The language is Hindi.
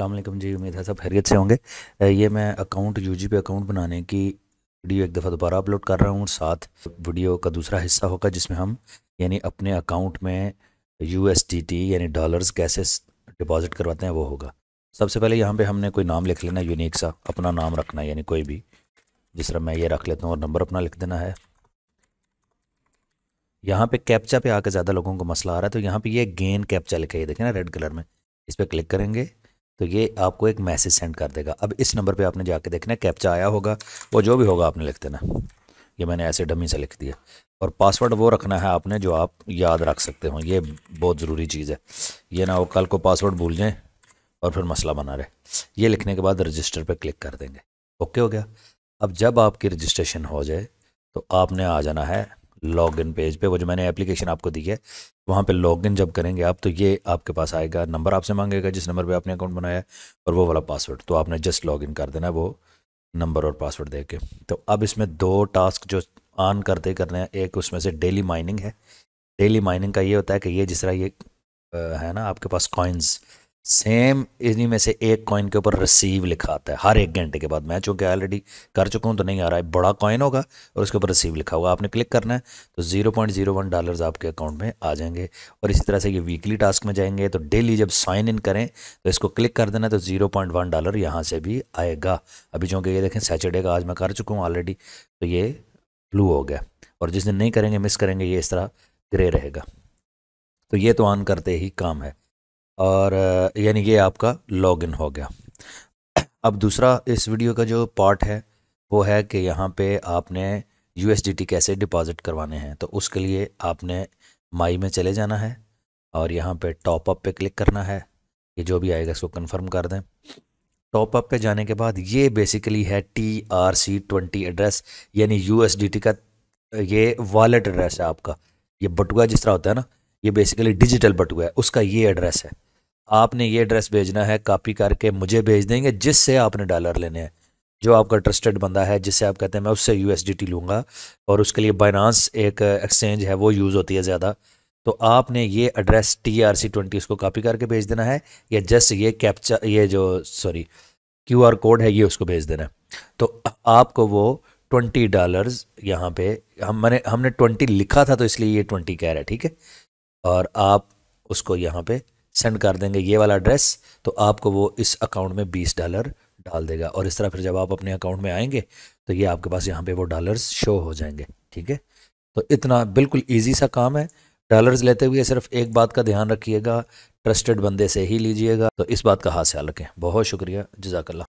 अल्लाम जी उम्मीद है सब खैरियत से होंगे ये मैं अकाउंट यूजी पे अकाउंट बनाने की वीडियो एक दफ़ा दोबारा अपलोड कर रहा हूँ साथ वीडियो का दूसरा हिस्सा होगा जिसमें हम यानी अपने अकाउंट में यू यानी डॉलर्स कैसे डिपॉजिट करवाते हैं वो होगा सबसे पहले यहाँ पे हमने कोई नाम लिख लेना है यूनिक सा अपना नाम रखना है यानी कोई भी जिस तरह मैं ये रख लेता हूँ और नंबर अपना लिख देना है यहाँ पर कैप्चा पे आकर ज़्यादा लोगों को मसला आ रहा है तो यहाँ पर ये गेन कैप्चा लिखा है देखें ना रेड कलर में इस पर क्लिक करेंगे तो ये आपको एक मैसेज सेंड कर देगा अब इस नंबर पे आपने जाके देखना कैप्चा आया होगा वो जो भी होगा आपने लिख देना ये मैंने ऐसे डमी से लिख दिया और पासवर्ड वो रखना है आपने जो आप याद रख सकते हो ये बहुत ज़रूरी चीज़ है ये ना हो कल को पासवर्ड भूल जाएँ और फिर मसला बना रहे ये लिखने के बाद रजिस्टर पर क्लिक कर देंगे ओके हो गया अब जब आपकी रजिस्ट्रेशन हो जाए तो आपने आ जाना है लॉग पेज पर वो जो मैंने एप्लीकेशन आपको दी है वहाँ पे लॉगिन जब करेंगे आप तो ये आपके पास आएगा नंबर आपसे मांगेगा जिस नंबर पे आपने अकाउंट बनाया है और वो वाला पासवर्ड तो आपने जस्ट लॉगिन कर देना है वो नंबर और पासवर्ड दे के तो अब इसमें दो टास्क जो ऑन करते करने हैं एक उसमें से डेली माइनिंग है डेली माइनिंग का ये होता है कि ये जिस तरह ये है ना आपके पास कॉइन्स सेम इन्हीं में से एक कॉइन के ऊपर रिसीव लिखा आता है हर एक घंटे के बाद मैं चूँकि ऑलरेडी कर चुका हूँ तो नहीं आ रहा है बड़ा कॉइन होगा और उसके ऊपर रिसीव लिखा होगा आपने क्लिक करना है तो zero point zero one dollars आपके अकाउंट में आ जाएंगे और इसी तरह से ये वीकली टास्क में जाएंगे तो डेली जब साइन इन करें तो इसको क्लिक कर देना तो जीरो पॉइंट वन डॉलर यहाँ से भी आएगा अभी चूँकि ये देखें सैटरडे का आज मैं कर चुका हूँ ऑलरेडी तो ये ब्लू हो गया और जिस दिन नहीं करेंगे मिस करेंगे ये इस तरह ग्रे रहेगा तो ये तो ऑन करते ही काम है और यानी ये आपका लॉगिन हो गया अब दूसरा इस वीडियो का जो पार्ट है वो है कि यहाँ पे आपने यू कैसे डिपॉज़िट करवाने हैं तो उसके लिए आपने माई में चले जाना है और यहाँ पे टॉप अप पे क्लिक करना है ये जो भी आएगा इसको कंफर्म कर दें टॉप अप पे जाने के बाद ये बेसिकली है T R C twenty address यानी यू का ये वॉलेट एड्रेस है आपका ये बटुआ जिस तरह होता है ना ये बेसिकली डिजिटल बटुआ है उसका ये एड्रेस है आपने ये एड्रेस भेजना है कॉपी करके मुझे भेज देंगे जिससे आपने डॉलर लेने हैं जो आपका ट्रस्टेड बंदा है जिससे आप कहते हैं मैं उससे यू लूँगा और उसके लिए बाइनांस एक एक्सचेंज है वो यूज़ होती है ज़्यादा तो आपने ये address T R C twenty उसको कॉपी करके भेज देना है या जस्ट ये कैप्चा ये जो सॉरी क्यू आर कोड है ये उसको भेज देना है तो आपको वो ट्वेंटी डॉलर्स यहाँ पे हम मैंने हमने ट्वेंटी लिखा था तो इसलिए ये ट्वेंटी कह रहा है ठीक है और आप उसको यहाँ पे सेंड कर देंगे ये वाला एड्रेस तो आपको वो इस अकाउंट में बीस डॉलर डाल देगा और इस तरह फिर जब आप अपने अकाउंट में आएंगे तो ये आपके पास यहाँ पे वो डॉलर्स शो हो जाएंगे ठीक है तो इतना बिल्कुल ईजी सा काम है डॉलर्स लेते हुए सिर्फ एक बात का ध्यान रखिएगा ट्रस्टेड बंदे से ही लीजिएगा तो इस बात का हाथ ख्याल रखें बहुत शुक्रिया जजाकल्ला